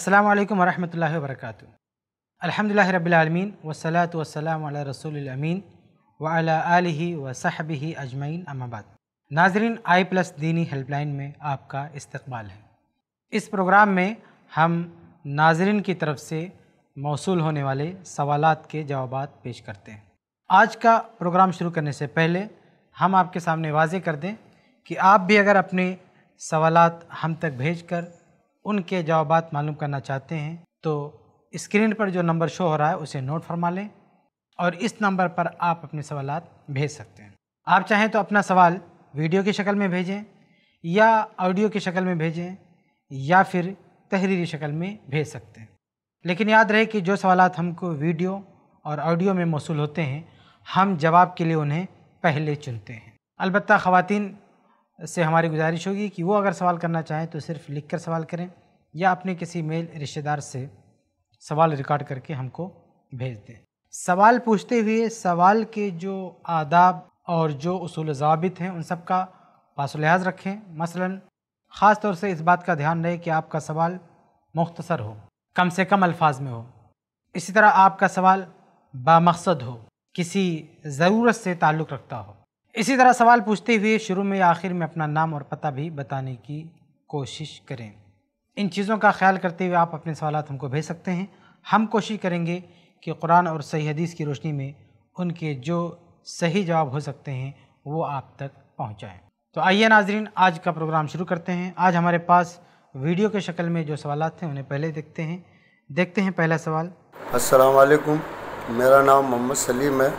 अस्सलाम वालेकुम वरहमतुल्लाहि वबरकातु अल्हम्दुलिल्लाहि रब्बिल आलमीन वस्सलातु वस्सलाम अला रसूलिल अमीन व अला आलिहि व सहबिहि अजमैन अमाबाद नाजरीन आई प्लस दीनी हेल्पलाइन में आपका इस्तकबाल है इस प्रोग्राम में हम नाजरीन की तरफ से मौसू होने वाले सवाल के जवाब पेश करते हैं आज का प्रोग्राम शुरू करने से पहले हम आपके सामने वाजे कर दें कि आप भी अगर अपने सवाल हम तक भेज कर उनके जवाब मालूम करना चाहते हैं तो स्क्रीन पर जो नंबर शो हो रहा है उसे नोट फरमा लें और इस नंबर पर आप अपने सवाल भेज सकते हैं आप चाहें तो अपना सवाल वीडियो की शक्ल में भेजें या ऑडियो की शक्ल में भेजें या फिर तहरीरी शक्ल में भेज सकते हैं लेकिन याद रहे कि जो सवाल हमको वीडियो और ऑडियो में मौसू होते हैं हम जवाब के लिए उन्हें पहले चुनते हैं अलबत्त ख़वान से हमारी गुजारिश होगी कि वो अगर सवाल करना चाहें तो सिर्फ लिख कर सवाल करें या अपने किसी मेल रिश्तेदार से सवाल रिकॉर्ड करके हमको भेज दें सवाल पूछते हुए सवाल के जो आदाब और जो असूल जवाबित हैं उन सब का लिहाज रखें मसलन ख़ास तौर से इस बात का ध्यान रहे कि आपका सवाल मुख्तसर हो कम से कम अल्फाज में हो इसी तरह आपका सवाल बामकसद हो किसी ज़रूरत से ताल्लुक़ रखता हो इसी तरह सवाल पूछते हुए शुरू में या आखिर में अपना नाम और पता भी बताने की कोशिश करें इन चीज़ों का ख्याल करते हुए आप अपने सवाल हमको भेज सकते हैं हम कोशिश करेंगे कि कुरान और सही हदीस की रोशनी में उनके जो सही जवाब हो सकते हैं वो आप तक पहुँचाएँ तो आइए नाजरीन आज का प्रोग्राम शुरू करते हैं आज हमारे पास वीडियो के शक्ल में जो सवाल थे उन्हें पहले देखते हैं देखते हैं पहला सवाल असलकुम मेरा नाम मोहम्मद सलीम है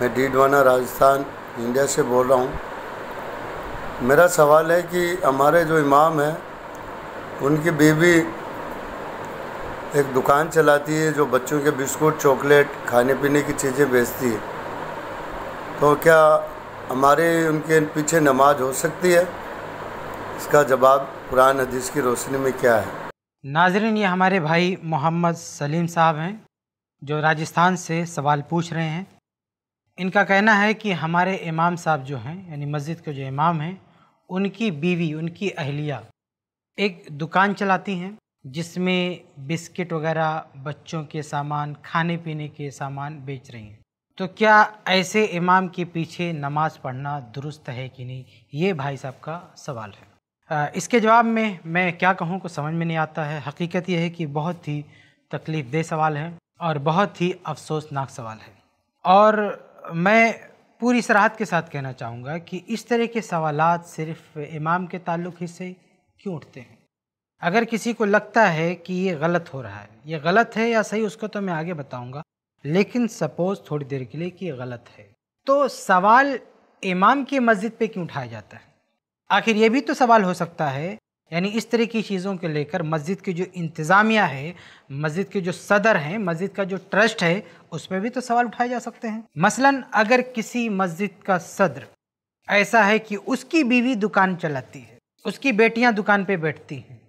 मैं डीडवाना राजस्थान इंडिया से बोल रहा हूँ मेरा सवाल है कि हमारे जो इमाम हैं उनकी बीवी एक दुकान चलाती है जो बच्चों के बिस्कुट चॉकलेट खाने पीने की चीज़ें बेचती है तो क्या हमारे उनके पीछे नमाज हो सकती है इसका जवाब कुरान हदीस की रोशनी में क्या है नाजरीन ये हमारे भाई मोहम्मद सलीम साहब हैं जो राजस्थान से सवाल पूछ रहे हैं इनका कहना है कि हमारे इमाम साहब जो हैं यानी मस्जिद के जो इमाम हैं उनकी बीवी उनकी अहलिया एक दुकान चलाती हैं जिसमें बिस्किट वगैरह बच्चों के सामान खाने पीने के सामान बेच रही हैं तो क्या ऐसे इमाम के पीछे नमाज पढ़ना दुरुस्त है कि नहीं ये भाई साहब का सवाल है इसके जवाब में मैं क्या कहूँ को समझ में नहीं आता है हकीकत यह है कि बहुत ही तकलीफ़ दे सवाल है और बहुत ही अफसोसनाक सवाल है और मैं पूरी सराहत के साथ कहना चाहूँगा कि इस तरह के सवाल सिर्फ़ इमाम के ताल्लुक ही से क्यों उठते हैं अगर किसी को लगता है कि ये गलत हो रहा है ये गलत है या सही उसको तो मैं आगे बताऊंगा लेकिन सपोज थोड़ी देर के लिए कि ये गलत है तो सवाल इमाम की मस्जिद पे क्यों उठाया जाता है आखिर ये भी तो सवाल हो सकता है यानी इस तरह की चीज़ों को लेकर मस्जिद की जो इंतज़ामिया है मस्जिद के जो सदर हैं मस्जिद का जो ट्रस्ट है उस पर भी तो सवाल उठाए जा सकते हैं मसलन अगर किसी मस्जिद का सदर ऐसा है कि उसकी बीवी दुकान चलाती है उसकी बेटियां दुकान पे बैठती हैं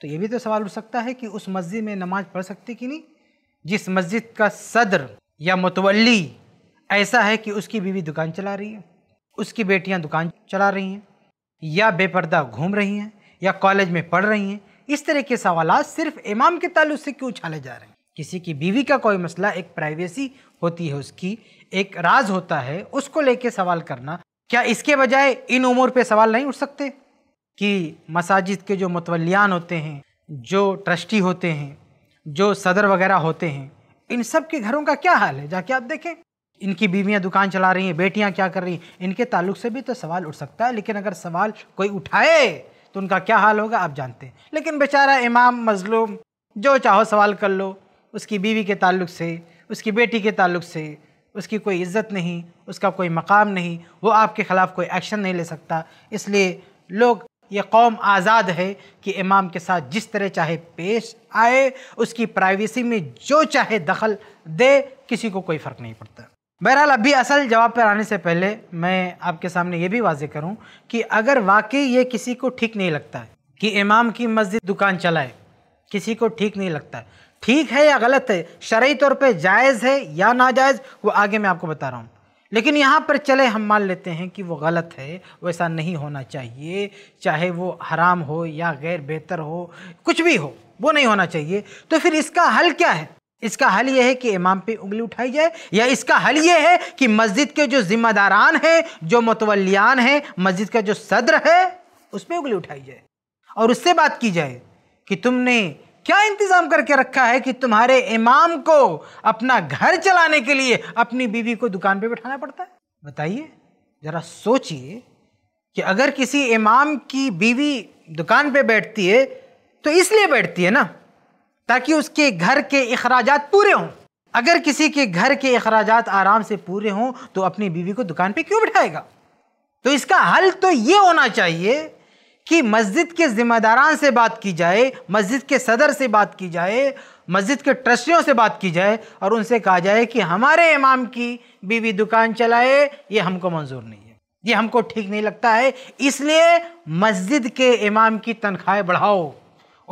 तो ये भी तो सवाल उठ सकता है कि उस मस्जिद में नमाज पढ़ सकती कि नहीं जिस मस्जिद का सदर या मतवली ऐसा है कि उसकी बीवी दुकान चला रही है उसकी बेटियां दुकान चला रही हैं या बेपर्दा घूम रही हैं या कॉलेज में पढ़ रही हैं इस तरह के सवाल सिर्फ इमाम के ताल्लुक से क्यों उछाले जा रहे हैं किसी की बीवी का कोई मसला एक प्राइवेसी होती है उसकी एक राज होता है उसको लेके सवाल करना क्या इसके बजाय इन उमूर पे सवाल नहीं उठ सकते कि मसाजिद के जो मतवलियान होते हैं जो ट्रस्टी होते हैं जो सदर वगैरह होते हैं इन सब के घरों का क्या हाल है जाके आप देखें इनकी बीवियां दुकान चला रही हैं बेटियां क्या कर रही हैं इनके ताल्लुक से भी तो सवाल उठ सकता है लेकिन अगर सवाल कोई उठाए तो उनका क्या हाल होगा आप जानते हैं लेकिन बेचारा इमाम मजलूम जो चाहो सवाल कर लो उसकी बीवी के ताल्लुक से उसकी बेटी के ताल्लुक से उसकी कोई इज्जत नहीं उसका कोई मकाम नहीं वो आपके ख़िलाफ़ कोई एक्शन नहीं ले सकता इसलिए लोग ये कौम आज़ाद है कि इमाम के साथ जिस तरह चाहे पेश आए उसकी प्राइवेसी में जो चाहे दखल दे किसी को कोई फ़र्क नहीं पड़ता बहरहाल अभी असल जवाब पर आने से पहले मैं आपके सामने ये भी वाजे करूं कि अगर वाकई ये किसी को ठीक नहीं लगता है कि इमाम की मस्जिद दुकान चलाए किसी को ठीक नहीं लगता है ठीक है या गलत है शर्य तौर पर जायज़ है या नाजायज़ वो आगे मैं आपको बता रहा हूँ लेकिन यहाँ पर चले हम मान लेते हैं कि वो गलत है वैसा नहीं होना चाहिए चाहे वो हराम हो या गैर बेहतर हो कुछ भी हो वो नहीं होना चाहिए तो फिर इसका हल क्या है इसका हल ये है कि इमाम पे उंगली उठाई जाए या इसका हल ये है कि मस्जिद के जो जिम्मेदारान हैं जो मतवलियान हैं मस्जिद का जो सदर है उस पर उंगली उठाई जाए और उससे बात की जाए कि तुमने क्या इंतज़ाम करके रखा है कि तुम्हारे इमाम को अपना घर चलाने के लिए अपनी बीवी को दुकान पे बैठाना पड़ता है बताइए ज़रा सोचिए कि अगर किसी इमाम की बीवी दुकान पे बैठती है तो इसलिए बैठती है ना ताकि उसके घर के अखराज पूरे हों अगर किसी के घर के अखराज आराम से पूरे हों तो अपनी बीवी को दुकान पे क्यों बिठाएगा तो इसका हल तो ये होना चाहिए कि मस्जिद के ज़िम्मेदारान से बात की जाए मस्जिद के सदर से बात की जाए मस्जिद के ट्रस्टियों से बात की जाए और उनसे कहा जाए कि हमारे इमाम की बीवी दुकान चलाए ये हमको मंजूर नहीं है ये हमको ठीक नहीं लगता है इसलिए मस्जिद के इमाम की तनख्वाहें बढ़ाओ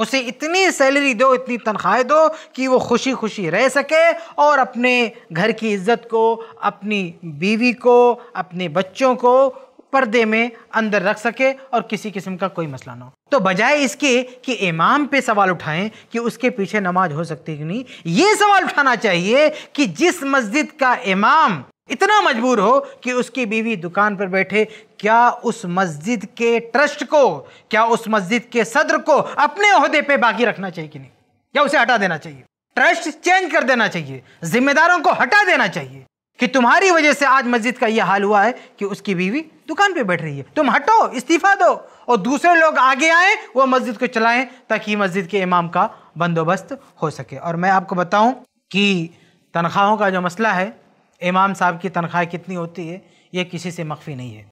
उसे इतनी सैलरी दो इतनी तनख्वाहें दो कि वो खुशी खुशी रह सके और अपने घर की इज्जत को अपनी बीवी को अपने बच्चों को पर्दे में अंदर रख सके और किसी किस्म का कोई मसला ना हो तो बजाय इसके कि इमाम पे सवाल उठाएं कि उसके पीछे नमाज हो सकती कि नहीं ये सवाल उठाना चाहिए कि जिस मस्जिद का इमाम इतना मजबूर हो कि उसकी बीवी दुकान पर बैठे क्या उस मस्जिद के ट्रस्ट को क्या उस मस्जिद के सदर को अपने अहदे पे बाकी रखना चाहिए कि नहीं क्या उसे हटा देना चाहिए ट्रस्ट चेंज कर देना चाहिए जिम्मेदारों को हटा देना चाहिए कि तुम्हारी वजह से आज मस्जिद का यह हाल हुआ है कि उसकी बीवी दुकान पे बैठ रही है तुम हटो इस्तीफा दो और दूसरे लोग आगे आए वो मस्जिद को चलाएं ताकि मस्जिद के इमाम का बंदोबस्त हो सके और मैं आपको बताऊं कि तनख्वाहों का जो मसला है इमाम साहब की तनख्वाह कितनी होती है ये किसी से मख्फी नहीं है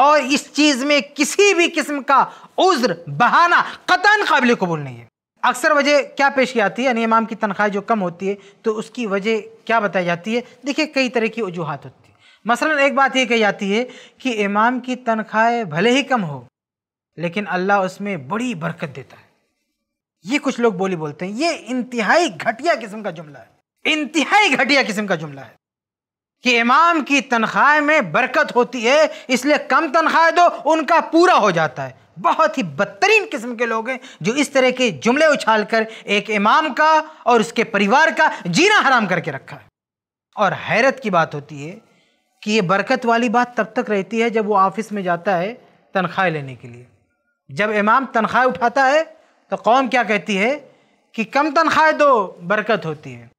और इस चीज़ में किसी भी किस्म का उज्र बहाना कतन काबिल कबूल नहीं है अक्सर वजह क्या पेश की जाती है यानी इमाम की तनख्वाह जो कम होती है तो उसकी वजह क्या बताई जाती है देखिए कई तरह की वजूहत होती है मसलन एक बात ये कही जाती है कि इमाम की तनख्वाह भले ही कम हो लेकिन अल्लाह उसमें बड़ी बरकत देता है ये कुछ लोग बोली बोलते हैं ये इंतहाई घटिया किस्म का जुमला है इंतहाई घटिया किस्म का जुमला है कि इमाम की तनख्वाह में बरकत होती है इसलिए कम तनख्वाह दो उनका पूरा हो जाता है बहुत ही बदतरीन किस्म के लोग हैं जो इस तरह के जुमले उछाल कर एक इमाम का और उसके परिवार का जीना हराम करके रखा है और हैरत की बात होती है कि ये बरकत वाली बात तब तक रहती है जब वो ऑफिस में जाता है तनख्वाह लेने के लिए जब इमाम तनख्वाह उठाता है तो कौम क्या कहती है कि कम तनख्वाह दो बरकत होती है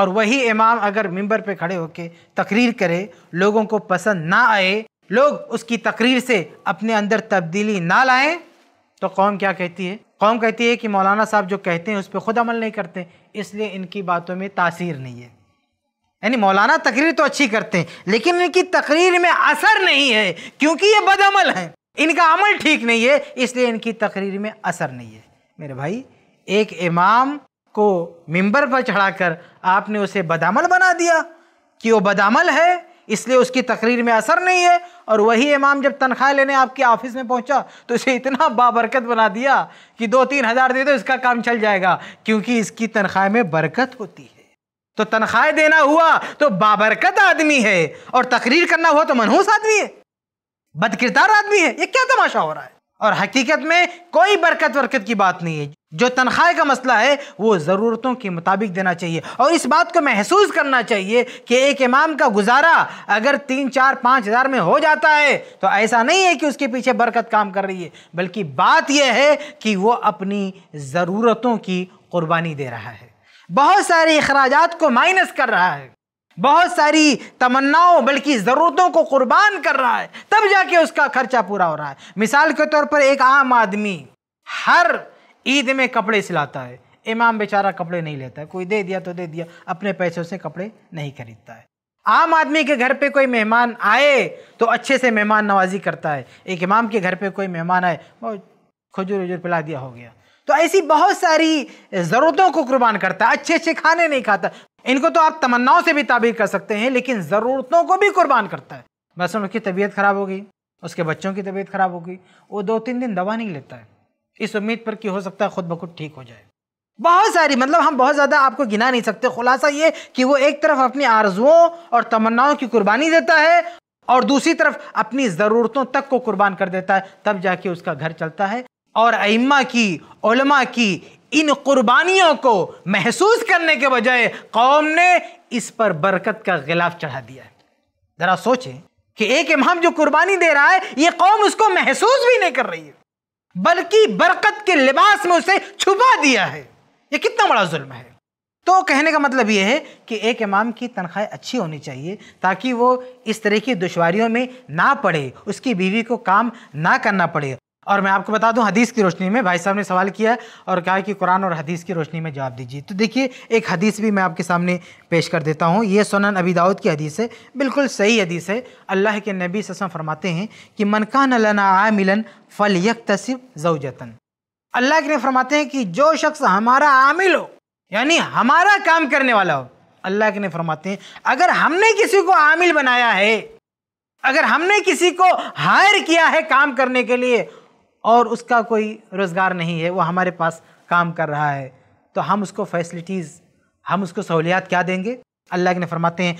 और वही इमाम अगर मिंबर पे खड़े होकर तकरीर करे लोगों को पसंद ना आए लोग उसकी तकरीर से अपने अंदर तब्दीली ना लाएं तो कौम क्या कहती है कौम कहती है कि मौलाना साहब जो कहते हैं उस पर ख़ुद अमल नहीं करते इसलिए इनकी बातों में तासीर नहीं है यानी मौलाना तकरीर तो अच्छी करते हैं लेकिन इनकी तकरीर में असर नहीं है क्योंकि ये बदअमल हैं इनका अमल ठीक नहीं है इसलिए इनकी तकरीर में असर नहीं है मेरे भाई एक इमाम को मिंबर पर चढ़ाकर आपने उसे बदामल बना दिया कि वो बदामल है इसलिए उसकी तकरीर में असर नहीं है और वही इमाम जब तनख्वाह लेने आपके ऑफिस में पहुंचा तो इसे इतना बाबरकत बना दिया कि दो तीन हज़ार दे दो इसका काम चल जाएगा क्योंकि इसकी तनख्वाह में बरकत होती है तो तनख्वाह देना हुआ तो बाबरकत आदमी है और तकरीर करना हुआ तो मनहूस आदमी है बदकिरदार आदमी है ये क्या तमाशा हो रहा है और हकीकत में कोई बरकत वरकत की बात नहीं है जो तनख्वाह का मसला है वो ज़रूरतों के मुताबिक देना चाहिए और इस बात को महसूस करना चाहिए कि एक इमाम का गुजारा अगर तीन चार पाँच हज़ार में हो जाता है तो ऐसा नहीं है कि उसके पीछे बरकत काम कर रही है बल्कि बात यह है कि वो अपनी ज़रूरतों की कुर्बानी दे रहा है बहुत सारे अखराज को माइनस कर रहा है बहुत सारी तमन्नाओं बल्कि ज़रूरतों को कुर्बान कर रहा है तब जाके उसका खर्चा पूरा हो रहा है मिसाल के तौर पर एक आम आदमी हर ईद में कपड़े सिलाता है इमाम बेचारा कपड़े नहीं लेता है कोई दे दिया तो दे दिया अपने पैसों से कपड़े नहीं खरीदता है आम आदमी के घर पे कोई मेहमान आए तो अच्छे से मेहमान नवाजी करता है एक इमाम के घर पे कोई मेहमान आए बहुत खजूर वजूर पिला दिया हो गया तो ऐसी बहुत सारी ज़रूरतों को कुर्बान करता है अच्छे अच्छे खाने नहीं खाता इनको तो आप तमन्नाओं से भी ताबीर कर सकते हैं लेकिन ज़रूरतों को भी कुर्बान करता है बस उनकी तबीयत ख़राब हो गई उसके बच्चों की तबीयत ख़राब हो गई वो दो तीन दिन दवा नहीं लेता है इस उम्मीद पर कि हो सकता है खुद बखुद ठीक हो जाए बहुत सारी मतलब हम बहुत ज़्यादा आपको गिना नहीं सकते खुलासा ये कि वो एक तरफ अपनी आरजुओं और तमन्नाओं की कुर्बानी देता है और दूसरी तरफ अपनी ज़रूरतों तक को कुर्बान कर देता है तब जाके उसका घर चलता है और अइम्मा की ओलमा की इन कुर्बानियों को महसूस करने के बजाय कौम ने इस पर बरकत का गिलाफ चढ़ा दिया है ज़रा सोचें कि एक इमाम जो कुर्बानी दे रहा है ये कौम उसको महसूस भी नहीं कर रही है बल्कि बरकत के लिबास में उसे छुपा दिया है ये कितना बड़ा जुल्म है तो कहने का मतलब ये है कि एक इमाम की तनख्वाह अच्छी होनी चाहिए ताकि वो इस तरह की दुशारियों में ना पड़े उसकी बीवी को काम ना करना पड़े और मैं आपको बता दूं हदीस की रोशनी में भाई साहब ने सवाल किया और कहा कि कुरान और हदीस की रोशनी में जवाब दीजिए तो देखिए एक हदीस भी मैं आपके सामने पेश कर देता हूँ ये सोनन अबी दाऊद की हदीस है बिल्कुल सही हदीस है अल्लाह के नबी ससम फरमाते हैं कि मनकान लना आ मिलन फल यक तसिब अल्लाह के फरमाते हैं कि जो शख्स हमारा आमिल हो यानी हमारा काम करने वाला हो अल्लाह के ने फरमाते हैं अगर हमने किसी को आमिल बनाया है अगर हमने किसी को हायर किया है काम करने के लिए और उसका कोई रोज़गार नहीं है वो हमारे पास काम कर रहा है तो हम उसको फैसिलिटीज़ हम उसको सहूलियात क्या देंगे अल्लाह के फरमाते हैं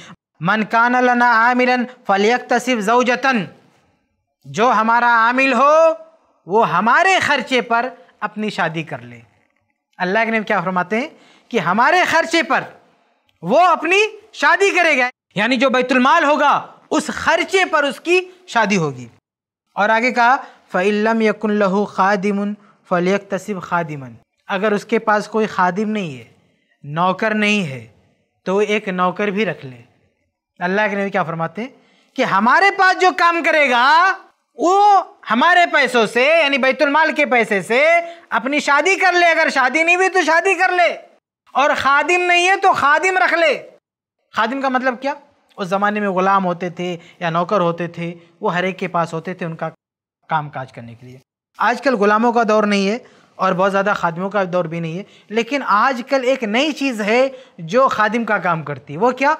मन कान लना आमिरन फलियक तसिफ जवजतन जो हमारा आमिल हो वो हमारे ख़र्चे पर अपनी शादी कर ले अल्लाह के ने क्या फरमाते हैं कि हमारे ख़र्चे पर वो अपनी शादी करेगा यानी जो बैतुलमाल होगा उस खर्चे पर उसकी शादी होगी और आगे कहा फ़ैलम यकुल्लहु खादिमुन खादिमन तसिब खादिमन अगर उसके पास कोई खादिम नहीं है नौकर नहीं है तो एक नौकर भी रख ले अल्लाह के नबी क्या फरमाते हैं कि हमारे पास जो काम करेगा वो हमारे पैसों से यानी बैतुलमाल के पैसे से अपनी शादी कर ले अगर शादी नहीं हुई तो शादी कर ले और खादिम नहीं है तो खादिम रख ले खादिम का मतलब क्या उस ज़माने में ग़ुलाम होते थे या नौकर होते थे वो हर एक के पास होते थे उनका काम काज करने के लिए आजकल गुलामों का दौर नहीं है और बहुत ज़्यादा खादिमों का दौर भी नहीं है लेकिन आजकल एक नई चीज़ है जो खादिम का काम करती है वो क्या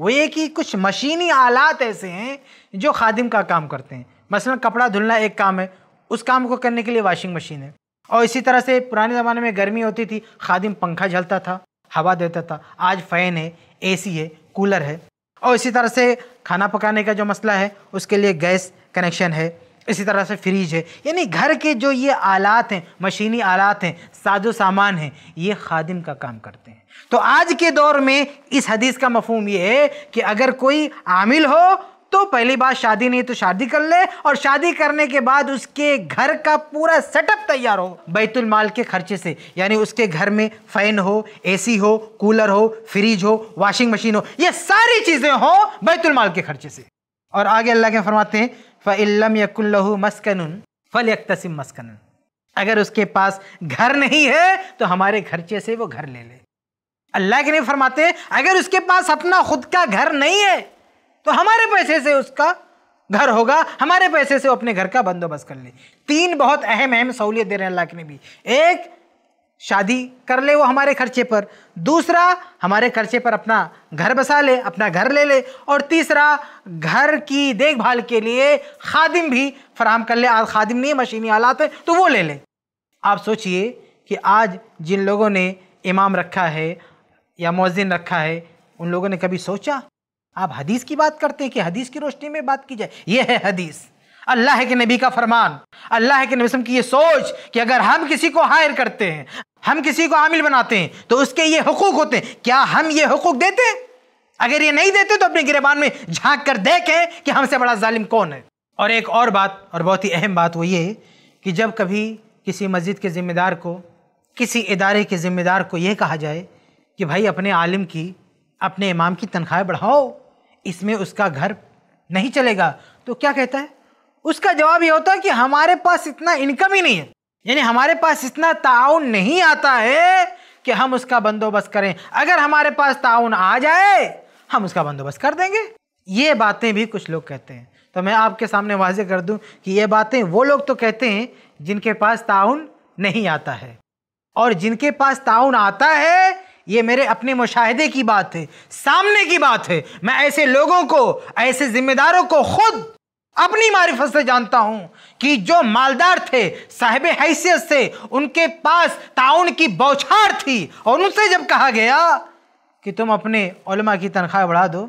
वो ये कि कुछ मशीनी आलात ऐसे हैं जो खादिम का काम करते हैं मसलन कपड़ा धुलना एक काम है उस काम को करने के लिए वाशिंग मशीन है और इसी तरह से पुराने ज़माने में गर्मी होती थी खादिम पंखा झलता था हवा देता था आज फ़ैन है एसी है कूलर है और इसी तरह से खाना पकाने का जो मसला है उसके लिए गैस कनेक्शन है इसी तरह से फ्रिज है यानी घर के जो ये आलात हैं मशीनी आलात हैं साजो सामान हैं ये खादिम का काम करते हैं तो आज के दौर में इस हदीस का मफहम ये है कि अगर कोई आमिल हो तो पहली बार शादी नहीं तो शादी कर ले और शादी करने के बाद उसके घर का पूरा सेटअप तैयार हो बैतुल माल के खर्चे से यानी उसके घर में फैन हो एसी हो कूलर हो फ्रिज हो वॉशिंग मशीन हो ये सारी चीज़ें हो बैतुल माल के खर्चे से और आगे अल्लाह के फरमाते हैं फिल्लम यकुल्लहु मस्कन फल यकतसिम मस्कन अगर उसके पास घर नहीं है तो हमारे खर्चे से वो घर ले ले अल्लाह के नहीं फरमाते अगर उसके पास अपना खुद का घर नहीं है तो हमारे पैसे से उसका घर होगा हमारे पैसे से वो अपने घर का बंदोबस्त कर ले तीन बहुत अहम अहम सहूलियत दे रहे हैं अल्लाह के नबी एक शादी कर ले वो हमारे खर्चे पर दूसरा हमारे खर्चे पर अपना घर बसा ले अपना घर ले ले और तीसरा घर की देखभाल के लिए खादिम भी फराहम कर ले आज खादिम नहीं मशीनी आलात है तो वो ले लें आप सोचिए कि आज जिन लोगों ने इमाम रखा है या मौजिन रखा है उन लोगों ने कभी सोचा आप हदीस की बात करते हैं कि हदीस की रोशनी में बात की जाए ये है हदीस अल्लाह के नबी का फरमान अल्लाह के नबी की ये सोच कि अगर हम किसी को हायर करते हैं हम किसी को आमिल बनाते हैं तो उसके ये हकूक होते हैं क्या हम ये हकूक देते हैं अगर ये नहीं देते तो अपने गिरबान में झांक कर देखें कि हमसे बड़ा जालिम कौन है और एक और बात और बहुत ही अहम बात वो ये कि जब कभी किसी मस्जिद के ज़िम्मेदार को किसी इदारे के ज़िम्मेदार को ये कहा जाए कि भाई अपने आलिम की अपने इमाम की तनख्वाह बढ़ाओ इसमें उसका घर नहीं चलेगा तो क्या कहता है उसका जवाब ये होता है कि हमारे पास इतना इनकम ही नहीं है यानी हमारे पास इतना ताउन नहीं आता है कि हम उसका बंदोबस्त करें अगर हमारे पास ताउन आ जाए हम उसका बंदोबस्त कर देंगे ये बातें भी कुछ लोग कहते हैं तो मैं आपके सामने वाजह कर दूं कि ये बातें वो लोग तो कहते हैं जिनके पास ताउन नहीं आता है और जिनके पास ताउन आता है ये मेरे अपने मुशाहदे की बात है सामने की बात है मैं ऐसे लोगों को ऐसे जिम्मेदारों को खुद अपनी मारिफत से जानता हूं कि जो मालदार थे साहेब हैसियत से उनके पास ताउन की बौछार थी और उनसे जब कहा गया कि तुम अपने ओलमा की तनख्वाह बढ़ा दो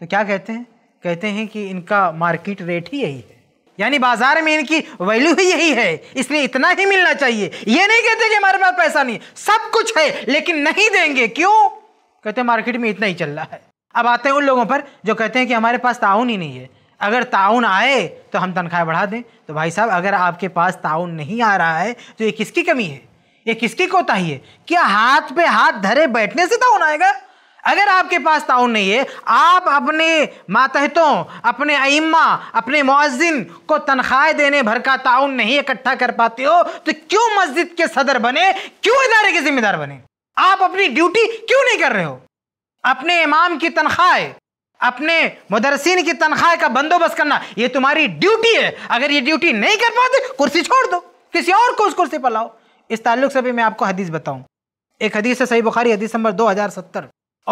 तो क्या कहते हैं कहते हैं कि इनका मार्केट रेट ही यही है यानी बाजार में इनकी वैल्यू ही यही है इसलिए इतना ही मिलना चाहिए ये नहीं कहते कि हमारे पास पैसा नहीं सब कुछ है लेकिन नहीं देंगे क्यों कहते मार्केट में इतना ही चल रहा है अब आते हैं उन लोगों पर जो कहते हैं कि हमारे पास ताउन ही नहीं है अगर ताउन आए तो हम तनख्वाह बढ़ा दें तो भाई साहब अगर आपके पास ताउन नहीं आ रहा है तो ये किसकी कमी है ये किसकी कोताही है क्या हाथ पे हाथ धरे बैठने से ताउन आएगा अगर आपके पास ताउन नहीं है आप अपने मातहतों अपने अइम्मा अपने मुआजिन को तनख्वाह देने भर का ताउन नहीं इकट्ठा कर पाते हो तो क्यों मस्जिद के सदर बने क्यों इदारे के जिम्मेदार बने आप अपनी ड्यूटी क्यों नहीं कर रहे हो अपने इमाम की तनख्वाह अपने मदरसिन की तनख्वाह का बंदोबस्त करना ये तुम्हारी ड्यूटी है अगर ये ड्यूटी नहीं कर पाते कुर्सी छोड़ दो किसी और को उस कुर्सी पर लाओ इस ताल्लुक से भी मैं आपको हदीस बताऊं एक हदीस है सही बुखारी हदीस नंबर 2070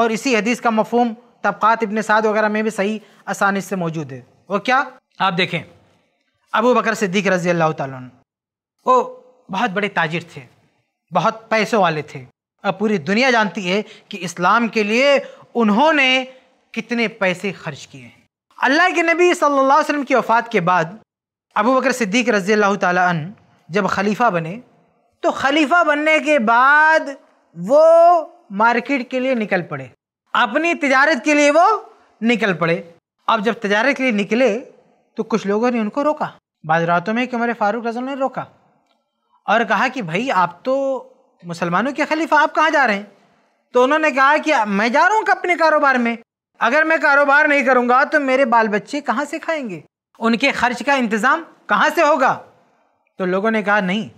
और इसी हदीस का मफहम तबक़ात इबन साद वगैरह में भी सही आसानी से मौजूद है वो क्या आप देखें अबू बकर सिद्दीक रजी अल्लाह तन वो बहुत बड़े ताजिर थे बहुत पैसों वाले थे अब पूरी दुनिया जानती है कि इस्लाम के लिए उन्होंने कितने पैसे खर्च किए हैं अल्लाह के नबी सल्लल्लाहु अलैहि वसल्लम की वफ़ात के बाद अबू बकर सिद्दीक रज़ी अल्लाह तन जब खलीफा बने तो खलीफा बनने के बाद वो मार्केट के लिए निकल पड़े अपनी तजारत के लिए वो निकल पड़े अब जब तजारत के लिए निकले तो कुछ लोगों ने उनको रोका बाद रातों में कि हमारे फारूक रजल ने रोका और कहा कि भाई आप तो मुसलमानों के खलीफा आप कहाँ जा रहे हैं तो उन्होंने कहा कि मैं जा रहा हूँ अपने कारोबार में अगर मैं कारोबार नहीं करूंगा तो मेरे बाल बच्चे कहाँ से खाएंगे उनके खर्च का इंतज़ाम कहाँ से होगा तो लोगों ने कहा नहीं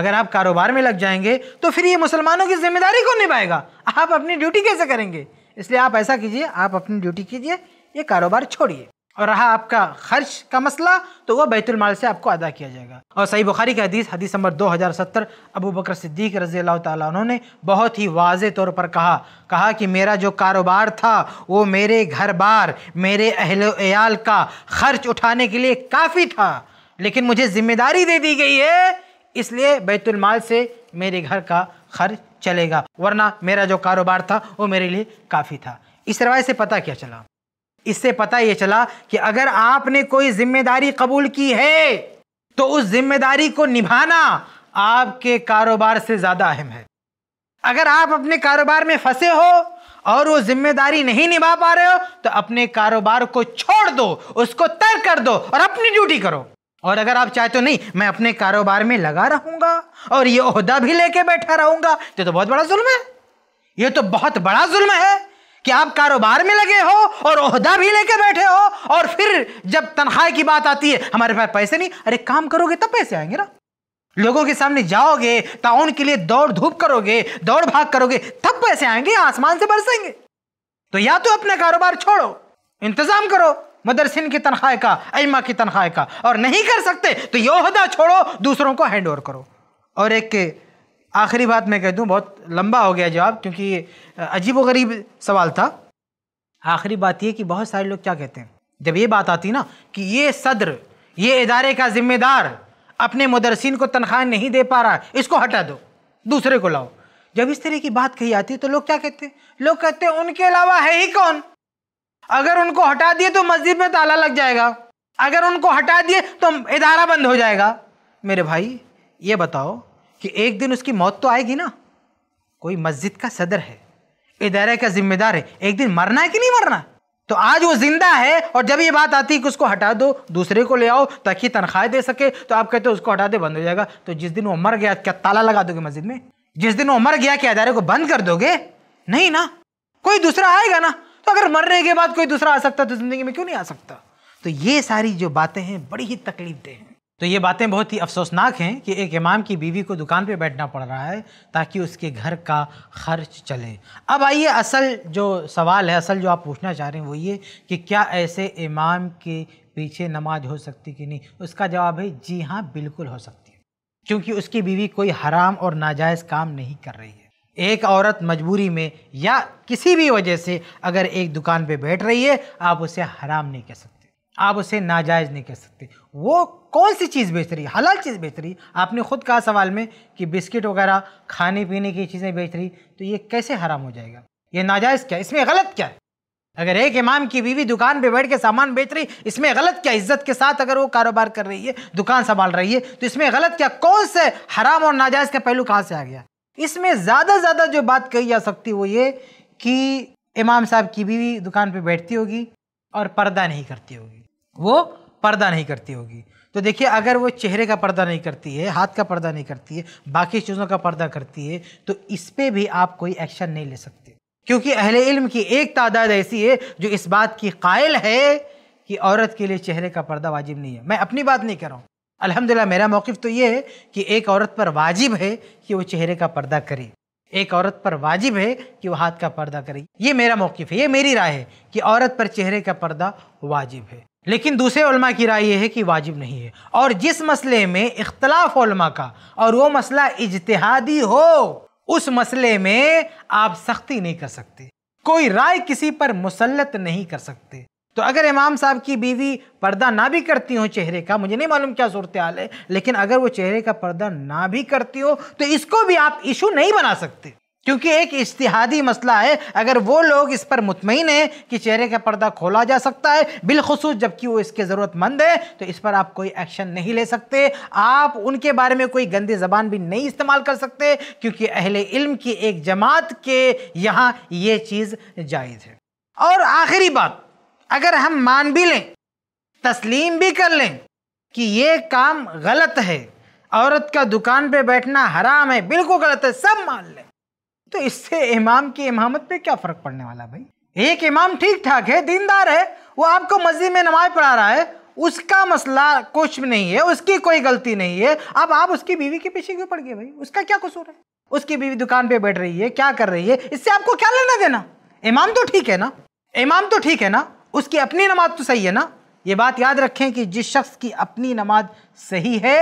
अगर आप कारोबार में लग जाएंगे तो फिर ये मुसलमानों की जिम्मेदारी कौन निभाएगा आप अपनी ड्यूटी कैसे करेंगे इसलिए आप ऐसा कीजिए आप अपनी ड्यूटी कीजिए ये कारोबार छोड़िए और रहा आपका खर्च का मसला तो वह बैतुलमाल से आपको अदा किया जाएगा और सही बुखारी की हदीस हदीस नंबर दो हज़ार सत्तर अबू बकर सिद्दीक रजी अल्लाह तु बहुत ही वाज तौर पर कहा कहा कि मेरा जो कारोबार था वो मेरे घर बार मेरे अहल अयाल का खर्च उठाने के लिए काफ़ी था लेकिन मुझे जिम्मेदारी दे दी गई है इसलिए बैतुलमाल से मेरे घर का खर्च चलेगा वरना मेरा जो कारोबार था वो मेरे लिए काफ़ी था इस रवाय से पता क्या चला इससे पता ये चला कि अगर आपने कोई जिम्मेदारी कबूल की है तो उस जिम्मेदारी को निभाना आपके कारोबार से ज़्यादा अहम है अगर आप अपने कारोबार में फंसे हो और वो जिम्मेदारी नहीं निभा पा रहे हो तो अपने कारोबार को छोड़ दो उसको तय कर दो और अपनी ड्यूटी करो और अगर आप चाहे तो नहीं मैं अपने कारोबार में लगा रहूंगा और ये भी लेके बैठा रहूंगा तो, तो बहुत बड़ा जुल्म है ये तो बहुत बड़ा जुल्म है कि आप कारोबार में लगे हो और ओहदा भी लेके बैठे हो और फिर जब तनख्वाह की बात आती है हमारे पास पैसे नहीं अरे काम करोगे तब पैसे आएंगे ना लोगों के सामने जाओगे ताउन के लिए दौड़ धूप करोगे दौड़ भाग करोगे तब पैसे आएंगे आसमान से बरसेंगे तो या तो अपना कारोबार छोड़ो इंतजाम करो मदरसिन की तनख्वाह का अइमा की तनख्वाह का और नहीं कर सकते तो योहदा छोड़ो दूसरों को हैंड ओवर करो और एक आखिरी बात मैं कह दूँ बहुत लंबा हो गया जवाब क्योंकि अजीब गरीब सवाल था आखिरी बात यह कि बहुत सारे लोग क्या कहते हैं जब ये बात आती ना कि ये सदर ये इदारे का जिम्मेदार अपने मदरसिन को तनख्वाह नहीं दे पा रहा है इसको हटा दो दूसरे को लाओ जब इस तरह की बात कही आती है तो लोग क्या कहते हैं लोग कहते हैं उनके अलावा है ही कौन अगर उनको हटा दिए तो मस्जिद में ताला लग जाएगा अगर उनको हटा दिए तो इदारा बंद हो जाएगा मेरे भाई ये बताओ कि एक दिन उसकी मौत तो आएगी ना कोई मस्जिद का सदर है इदारे का जिम्मेदार है एक दिन मरना है कि नहीं मरना तो आज वो जिंदा है और जब ये बात आती है कि उसको हटा दो दूसरे को ले आओ ताकि तनख्वाह दे सके तो आप कहते हो उसको हटा दे बंद हो जाएगा तो जिस दिन वो मर गया क्या ताला लगा दोगे मस्जिद में जिस दिन वो मर गया क्या इदारे को बंद कर दोगे नहीं ना कोई दूसरा आएगा ना तो अगर मरने के बाद कोई दूसरा आ सकता तो जिंदगी में क्यों नहीं आ सकता तो ये सारी जो बातें हैं बड़ी ही तकलीफ दे हैं तो ये बातें बहुत ही अफसोसनाक हैं कि एक इमाम की बीवी को दुकान पे बैठना पड़ रहा है ताकि उसके घर का खर्च चले अब आइए असल जो सवाल है असल जो आप पूछना चाह रहे हैं वो ये कि क्या ऐसे इमाम के पीछे नमाज हो सकती कि नहीं उसका जवाब है जी हाँ बिल्कुल हो सकती है क्योंकि उसकी बीवी कोई हराम और नाजायज़ काम नहीं कर रही है एक औरत मजबूरी में या किसी भी वजह से अगर एक दुकान पर बैठ रही है आप उसे हराम नहीं कह सकते आप उसे नाजायज़ नहीं कह सकते वो कौन सी चीज़ बेच रही है हलाल चीज़ बेच रही आपने खुद कहा सवाल में कि बिस्किट वगैरह खाने पीने की चीज़ें बेच रही तो ये कैसे हराम हो जाएगा ये नाजायज़ क्या इसमें गलत क्या है अगर एक इमाम की बीवी दुकान पे बैठ के सामान बेच रही इसमें गलत क्या इज्जत के साथ अगर वो कारोबार कर रही है दुकान संभाल रही है तो इसमें गलत क्या कौन से हराम और नाजायज़ का पहलू कहाँ से आ गया इसमें ज़्यादा ज़्यादा जो बात कही जा सकती वो ये कि इमाम साहब की बीवी दुकान पर बैठती होगी और पर्दा नहीं करती होगी वो पर्दा नहीं करती होगी तो देखिए अगर वो चेहरे का पर्दा नहीं करती है हाथ का पर्दा नहीं करती है बाकी चीज़ों का पर्दा करती है तो इस पर भी आप कोई एक्शन नहीं ले सकते क्योंकि अहले इल्म की एक तादाद ऐसी है जो इस बात की कायल है कि औरत के लिए चेहरे का पर्दा वाजिब नहीं है मैं अपनी बात नहीं कर रहा हूँ अलहमदिल्ला मेरा मौक़ तो ये है कि एक औरत पर वाजिब है कि वो चेहरे का पर्दा करे एक औरत पर वाजिब है कि वह हाथ का पर्दा करे ये मेरा मौक़ है ये मेरी राय है कि औरत पर चेहरे का पर्दा वाजिब है लेकिन दूसरे उलमा की राय यह है कि वाजिब नहीं है और जिस मसले में इख्तलाफ उलमा का और वो मसला इजतहादी हो उस मसले में आप सख्ती नहीं कर सकते कोई राय किसी पर मुसलत नहीं कर सकते तो अगर इमाम साहब की बीवी पर्दा ना भी करती हो चेहरे का मुझे नहीं मालूम क्या सूरत हाल है लेकिन अगर वो चेहरे का पर्दा ना भी करती हो तो इसको भी आप इशू नहीं बना सकते क्योंकि एक इश्तिहादी मसला है अगर वो लोग इस पर मुतमिन हैं कि चेहरे का पर्दा खोला जा सकता है बिलखसूस जबकि वो इसके ज़रूरतमंद है तो इस पर आप कोई एक्शन नहीं ले सकते आप उनके बारे में कोई गंदी ज़बान भी नहीं इस्तेमाल कर सकते क्योंकि अहले इल्म की एक जमात के यहाँ ये चीज़ जायज़ है और आखिरी बात अगर हम मान भी लें तस्लीम भी कर लें कि ये काम गलत है औरत का दुकान पर बैठना हराम है बिल्कुल गलत है सब मान लें तो इससे इमाम की इमामत पे क्या फ़र्क पड़ने वाला भाई एक इमाम ठीक ठाक है दीनदार है वो आपको मस्जिद में नमाज पढ़ा रहा है उसका मसला कुछ नहीं है उसकी कोई गलती नहीं है अब आप उसकी बीवी के पीछे क्यों पड़ गए भाई उसका क्या कसूर है उसकी बीवी दुकान पे बैठ रही है क्या कर रही है इससे आपको क्या लेना देना इमाम तो ठीक है ना इमाम तो ठीक है ना उसकी अपनी नमाज तो सही है ना ये बात याद रखें कि जिस शख्स की अपनी नमाज सही है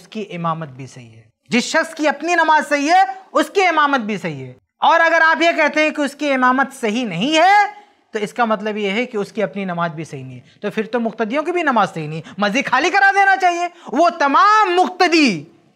उसकी इमामत भी सही है जिस शख्स की अपनी नमाज सही है उसकी इमामत भी सही है और अगर आप ये कहते हैं कि उसकी इमामत सही नहीं है तो इसका मतलब ये है कि उसकी अपनी नमाज भी सही नहीं है तो फिर तो मुख्तियों की भी नमाज सही नहीं है मस्जिद खाली करा देना चाहिए वो तमाम मुख्तदी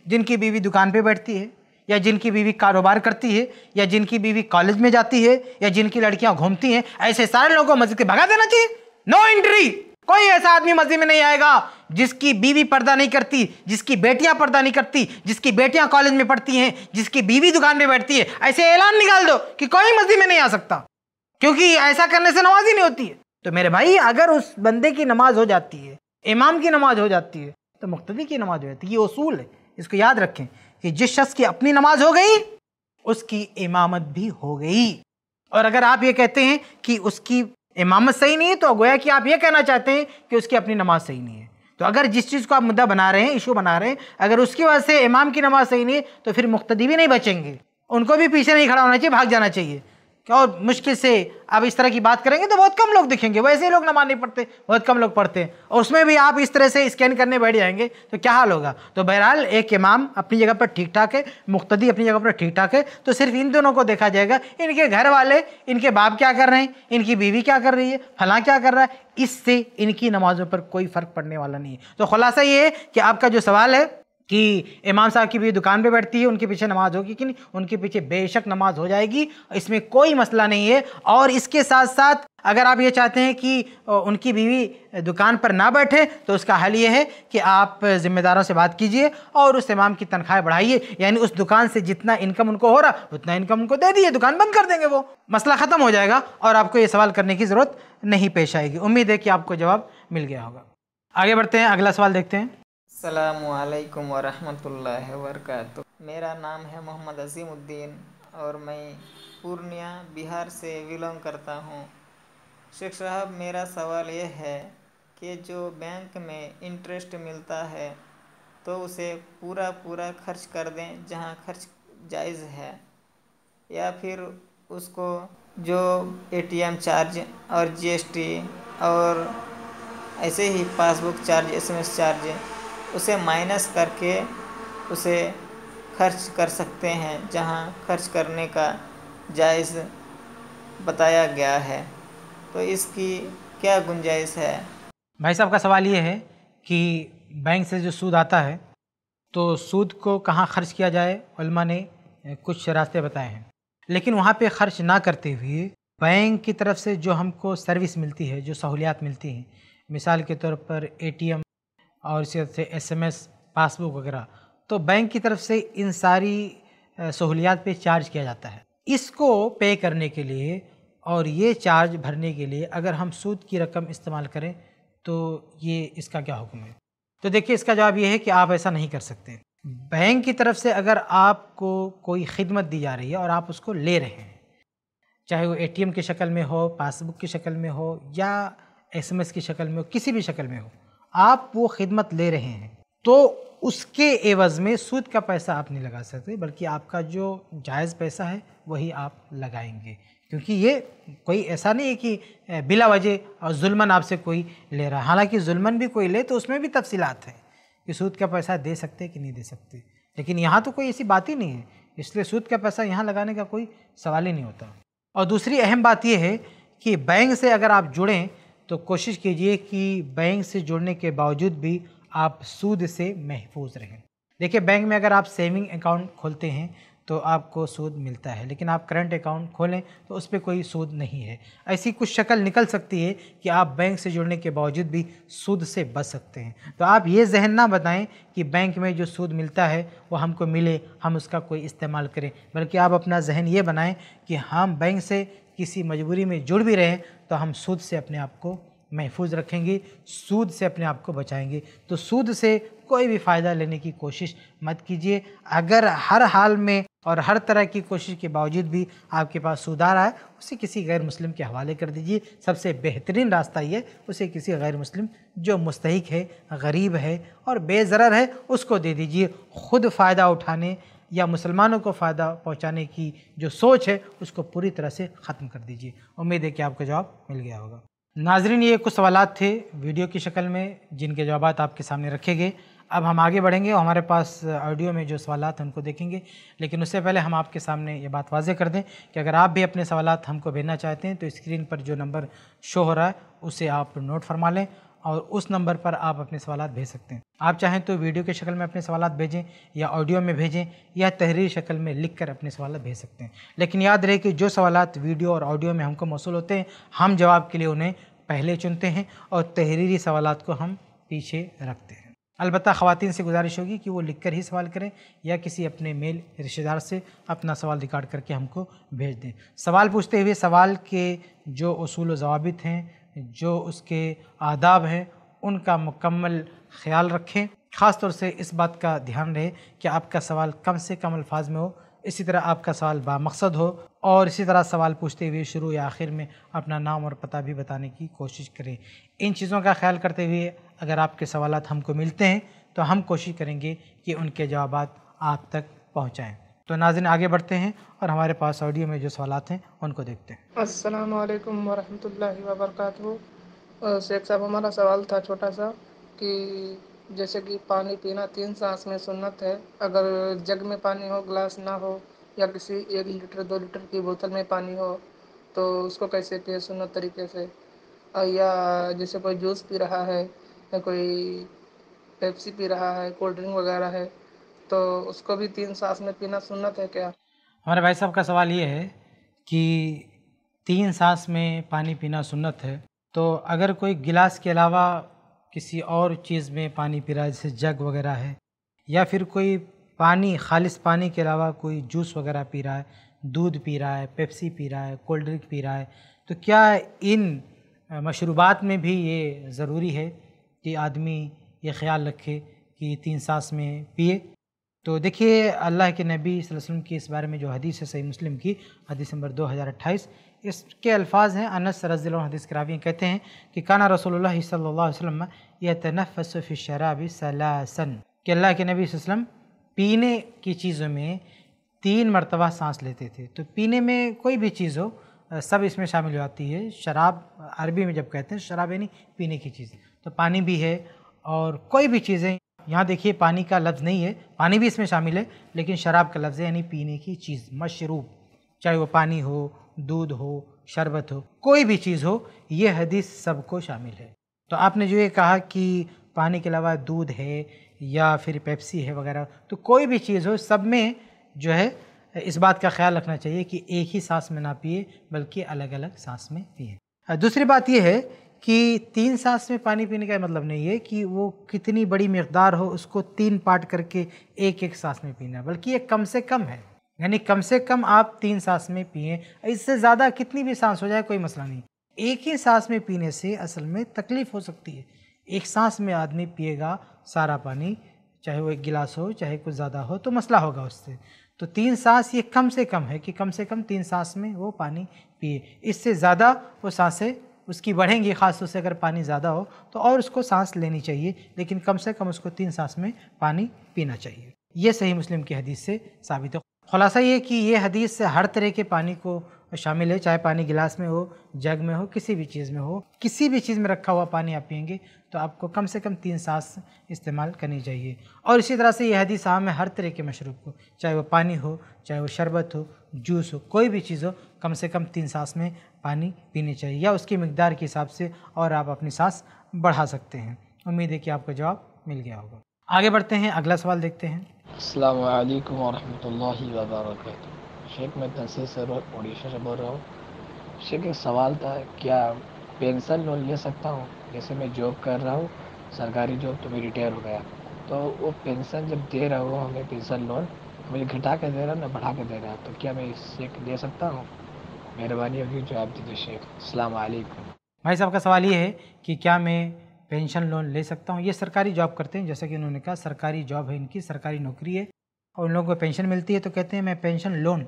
जिनकी बीवी दुकान पर बैठती है या जिनकी बीवी कारोबार करती है या जिनकी बीवी कॉलेज में जाती है या जिनकी लड़कियां घूमती हैं ऐसे सारे लोगों को मस्जिद के भगा देना चाहिए नो एंट्री कोई ऐसा आदमी मस्जिद में नहीं आएगा जिसकी बीवी पर्दा नहीं करती जिसकी बेटियां पर्दा नहीं करती जिसकी बेटियां कॉलेज में पढ़ती हैं जिसकी बीवी दुकान में बैठती है ऐसे ऐलान निकाल दो कि कोई मस्जिद में नहीं आ सकता क्योंकि ऐसा करने से नमाज ही नहीं होती है तो मेरे भाई अगर उस बंदे की नमाज हो जाती है इमाम की नमाज हो जाती है तो मुख्तदी की नमाज हो जाती है ये असूल है इसको याद रखें कि जिस शख्स की अपनी नमाज हो गई उसकी इमामत भी हो गई और अगर आप ये कहते हैं कि उसकी इमामत सही नहीं है तो गोया कि आप ये कहना चाहते हैं कि उसकी अपनी नमाज सही नहीं है तो अगर जिस चीज़ को आप मुद्दा बना रहे हैं इशू बना रहे हैं अगर उसकी वजह से इमाम की नमाज सही नहीं है तो फिर मुख्तदी भी नहीं बचेंगे उनको भी पीछे नहीं खड़ा होना चाहिए भाग जाना चाहिए और मुश्किल से आप इस तरह की बात करेंगे तो बहुत कम लोग दिखेंगे वैसे ही लोग नमाज नहीं पढ़ते बहुत कम लोग पढ़ते हैं और उसमें भी आप इस तरह से स्कैन करने बैठ जाएंगे तो क्या हाल होगा तो बहरहाल एक इमाम अपनी जगह पर ठीक ठाक है मुख्तदी अपनी जगह पर ठीक ठाक है तो सिर्फ इन दोनों को देखा जाएगा इनके घर वाले इनके बाप क्या कर रहे हैं इनकी बीवी क्या कर रही है फ़लाँ क्या कर रहा है इससे इनकी नमाज़ों पर कोई फ़र्क पड़ने वाला नहीं है तो खुलासा ये है कि आपका जो सवाल है कि इमाम साहब की भी दुकान पे बैठती है उनके पीछे नमाज होगी कि नहीं उनके पीछे बेशक नमाज हो जाएगी इसमें कोई मसला नहीं है और इसके साथ साथ अगर आप ये चाहते हैं कि उनकी बीवी दुकान पर ना बैठे तो उसका हल ये है कि आप ज़िम्मेदारों से बात कीजिए और उस इमाम की तनख्वाहें बढ़ाइए यानी उस दुकान से जितना इनकम उनको हो रहा उतना इनकम उनको दे दिए दुकान बंद कर देंगे वो मसला ख़त्म हो जाएगा और आपको ये सवाल करने की ज़रूरत नहीं पेश आएगी उम्मीद है कि आपको जवाब मिल गया होगा आगे बढ़ते हैं अगला सवाल देखते हैं अल्लाम वरहमतुल्लाह वरक मेरा नाम है मोहम्मद अजीमुद्दीन और मैं पूर्णिया बिहार से बिलोंग करता हूँ शेख साहब मेरा सवाल यह है कि जो बैंक में इंटरेस्ट मिलता है तो उसे पूरा पूरा खर्च कर दें जहाँ खर्च जायज़ है या फिर उसको जो एटीएम चार्ज और जीएसटी और ऐसे ही पासबुक चार्ज एसएमएस चार्ज उसे माइनस करके उसे खर्च कर सकते हैं जहां खर्च करने का जायज़ बताया गया है तो इसकी क्या गुंजाइश है भाई साहब का सवाल ये है कि बैंक से जो सूद आता है तो सूद को कहाँ खर्च किया जाए उलमा ने कुछ रास्ते बताए हैं लेकिन वहाँ पे खर्च ना करते हुए बैंक की तरफ से जो हमको सर्विस मिलती है जो सहूलियात मिलती हैं मिसाल के तौर पर एटीएम और इसी से एसएमएस पासबुक वगैरह तो बैंक की तरफ से इन सारी सहूलियात पे चार्ज किया जाता है इसको पे करने के लिए और ये चार्ज भरने के लिए अगर हम सूद की रकम इस्तेमाल करें तो ये इसका क्या हुक्म है तो देखिए इसका जवाब ये है कि आप ऐसा नहीं कर सकते बैंक की तरफ से अगर आपको कोई खिदमत दी जा रही है और आप उसको ले रहे हैं चाहे वो एटीएम की शक्ल में हो पासबुक की शक्ल में हो या एसएमएस की शक्ल में हो किसी भी शक्ल में हो आप वो खिदमत ले रहे हैं तो उसके एवज़ में सूद का पैसा आप नहीं लगा सकते बल्कि आपका जो जायज़ पैसा है वही आप लगाएंगे क्योंकि ये कोई ऐसा नहीं है कि बिला वजह और जुल्मन आपसे कोई ले रहा है हालांकि जुल्मन भी कोई ले तो उसमें भी तफसीलात है कि सूद का पैसा दे सकते कि नहीं दे सकते लेकिन यहाँ तो कोई ऐसी बात ही नहीं है इसलिए सूद का पैसा यहाँ लगाने का कोई सवाल ही नहीं होता और दूसरी अहम बात यह है कि बैंक से अगर आप जुड़ें तो कोशिश कीजिए कि बैंक से जुड़ने के बावजूद भी आप सूद से महफूज रहें देखिए बैंक में अगर आप सेविंग अकाउंट खोलते हैं तो आपको सूद मिलता है लेकिन आप करंट अकाउंट खोलें तो उस पर कोई सूद नहीं है ऐसी कुछ शक्ल निकल सकती है कि आप बैंक से जुड़ने के बावजूद भी सूद से बच सकते हैं तो आप ये जहन ना बताएं कि बैंक में जो सूद मिलता है वो हमको मिले हम उसका कोई इस्तेमाल करें बल्कि आप अपना जहन ये बनाएं कि हम बैंक से किसी मजबूरी में जुड़ भी रहें तो हम सूद से अपने आप को महफूज रखेंगे सूद से अपने आप को बचाएंगे तो सूद से कोई भी फ़ायदा लेने की कोशिश मत कीजिए अगर हर हाल में और हर तरह की कोशिश के बावजूद भी आपके पास सूद आ रहा है उसे किसी गैर मुस्लिम के हवाले कर दीजिए सबसे बेहतरीन रास्ता ये उसे किसी गैर मुस्लिम जो मुस्तक है गरीब है और बेज़र है उसको दे दीजिए खुद फ़ायदा उठाने या मुसलमानों को फ़ायदा पहुंचाने की जो सोच है उसको पूरी तरह से ख़त्म कर दीजिए उम्मीद है कि आपका जवाब मिल गया होगा नाजरीन ये कुछ सवाल थे वीडियो की शक्ल में जिनके जवाब आपके सामने रखे गए अब हम आगे बढ़ेंगे और हमारे पास ऑडियो में जो सवाल हैं उनको देखेंगे लेकिन उससे पहले हम आपके सामने ये बात वाजे कर दें कि अगर आप भी अपने सवाल हमको भेजना चाहते हैं तो स्क्रीन पर जो नंबर शो हो रहा है उसे आप नोट फरमा लें और उस नंबर पर आप अपने सवाल भेज सकते हैं आप चाहें तो वीडियो के शक्ल में अपने सवाल भेजें या ऑडियो में भेजें या तहरीर शक्ल में लिख कर अपने सवाल भेज सकते हैं लेकिन याद रहे कि जो सवाल वीडियो और ऑडियो में हमको मौसू होते हैं हम जवाब के लिए उन्हें पहले चुनते हैं और तहरीरी सवाल को हम पीछे रखते हैं अलबत् ख़वान से गुजारिश होगी कि वो लिख कर ही सवाल करें या किसी अपने मेल रिश्तेदार से अपना सवाल रिकॉर्ड करके हमको भेज दें सवाल पूछते हुए सवाल के जो असूल वाबित हैं जो उसके आदाब हैं उनका मुकम्मल ख्याल रखें ख़ास तौर से इस बात का ध्यान रहे कि आपका सवाल कम से कम अल्फाज में हो इसी तरह आपका सवाल बामकसद हो और इसी तरह सवाल पूछते हुए शुरू या आखिर में अपना नाम और पता भी बताने की कोशिश करें इन चीज़ों का ख्याल करते हुए अगर आपके सवाल हमको मिलते हैं तो हम कोशिश करेंगे कि उनके जवाब आप तक पहुँचाएँ तो नाजिन आगे बढ़ते हैं और हमारे पास ऑडियो में जो सवाल हैं उनको देखते हैं अस्सलाम वालेकुम वरहमतुल्लाहि शेख साहब हमारा सवाल था छोटा सा कि जैसे कि पानी पीना तीन सांस में सुन्नत है अगर जग में पानी हो ग्लास ना हो या किसी एक लीटर दो लीटर की बोतल में पानी हो तो उसको कैसे पिए सुन्नत तरीके से या जैसे कोई जूस पी रहा है या कोई पेप्सी पी रहा है कोल्ड ड्रिंक वगैरह है तो उसको भी तीन सांस में पीना सुन्नत है क्या हमारे भाई साहब का सवाल ये है कि तीन सांस में पानी पीना सुन्नत है तो अगर कोई गिलास के अलावा किसी और चीज़ में पानी पी रहा है जैसे जग वगैरह है या फिर कोई पानी खालिश पानी के अलावा कोई जूस वगैरह पी रहा है दूध पी रहा है पेप्सी पी रहा है कोल्ड ड्रिंक पी रहा है तो क्या इन मशरूबात में भी ये ज़रूरी है कि आदमी ये ख्याल रखे कि तीन सांस में पिए तो देखिए अल्लाह के नबी वसल्लम की इस बारे में जो हदीस है सही मुस्लिम की हदीस नंबर दो हज़ार अट्ठाईस इसके अल्फाज हैं अनस रज़ी हदीस करावी कहते हैं कि काना रसोल सल्ला यह तनफ़ी शराब सलासन कि अल्लाह के नबी वसम पीने की चीज़ों में तीन मरतबा सांस लेते थे तो पीने में कोई भी चीज़ हो सब इसमें शामिल हो जाती है शराब अरबी में जब कहते हैं शराब यानी पीने की चीज़ तो पानी भी है और कोई भी चीज़ें यहाँ देखिए पानी का लफ्ज़ नहीं है पानी भी इसमें शामिल है लेकिन शराब का लफ्ज़ है यानी पीने की चीज़ मशरूब चाहे वो पानी हो दूध हो शरबत हो कोई भी चीज़ हो ये हदीस सबको शामिल है तो आपने जो ये कहा कि पानी के अलावा दूध है या फिर पेप्सी है वगैरह तो कोई भी चीज़ हो सब में जो है इस बात का ख्याल रखना चाहिए कि एक ही सांस में ना पिए बल्कि अलग अलग सांस में पिए दूसरी बात यह है कि तीन सांस में पानी पीने का मतलब नहीं है कि वो कितनी बड़ी मकदार हो उसको तीन पार्ट करके एक एक सांस में पीना बल्कि ये कम से कम है यानी कम से कम आप तीन सांस में पिए इससे ज़्यादा कितनी भी सांस हो जाए कोई मसला नहीं एक ही सांस में पीने से असल में तकलीफ़ हो सकती है एक सांस में आदमी पिएगा सारा पानी चाहे वो एक गिलास हो चाहे कुछ ज़्यादा हो तो मसला होगा उससे तो तीन सांस ये कम से कम है कि कम से कम तीन सांस में वो पानी पिए इससे ज़्यादा वो सांसें उसकी बढ़ेंगी खासतौर से अगर पानी ज़्यादा हो तो और उसको सांस लेनी चाहिए लेकिन कम से कम उसको तीन सांस में पानी पीना चाहिए ये सही मुस्लिम की हदीस से साबित हो खुलासा ये कि ये हदीस से हर तरह के पानी को शामिल है चाहे पानी गिलास में हो जग में हो किसी भी चीज़ में हो किसी भी चीज़ में रखा हुआ पानी आप पियेंगे तो आपको कम से कम तीन सांस इस्तेमाल करनी चाहिए और इसी तरह से यह हदीस आम है हर तरह के मशरूब को चाहे वो पानी हो चाहे वो शरबत हो जूस हो कोई भी चीज़ हो कम से कम तीन सांस में पानी पीनी चाहिए या उसकी मकदार के हिसाब से और आप अपनी सांस बढ़ा सकते हैं उम्मीद है कि आपको जवाब मिल गया होगा आगे बढ़ते हैं अगला सवाल देखते हैं अल्लाम वरहमल वर्का संक्षेप में तहसील सरोवर उड़ीसा से बोल रहा हूँ सिर्फ एक सवाल था क्या पेंशन लोन ले सकता हूँ जैसे मैं जॉब कर रहा हूँ सरकारी जॉब तो मैं रिटायर हो गया तो वो पेंशन जब दे रहा हो हमें पेंशन लोन मुझे घटा के दे रहा ना बढ़ा के दे रहा तो क्या मैं इससे दे सकता हूँ मेहरबानी होगी जो आप दीजिए शेख अस्सलाम भाई साहब का सवाल ये है कि क्या मैं पेंशन लोन ले सकता हूँ ये सरकारी जॉब करते हैं जैसा कि उन्होंने कहा सरकारी जॉब है इनकी सरकारी नौकरी है और उन लोगों को पेंशन मिलती है तो कहते हैं मैं पेंशन लोन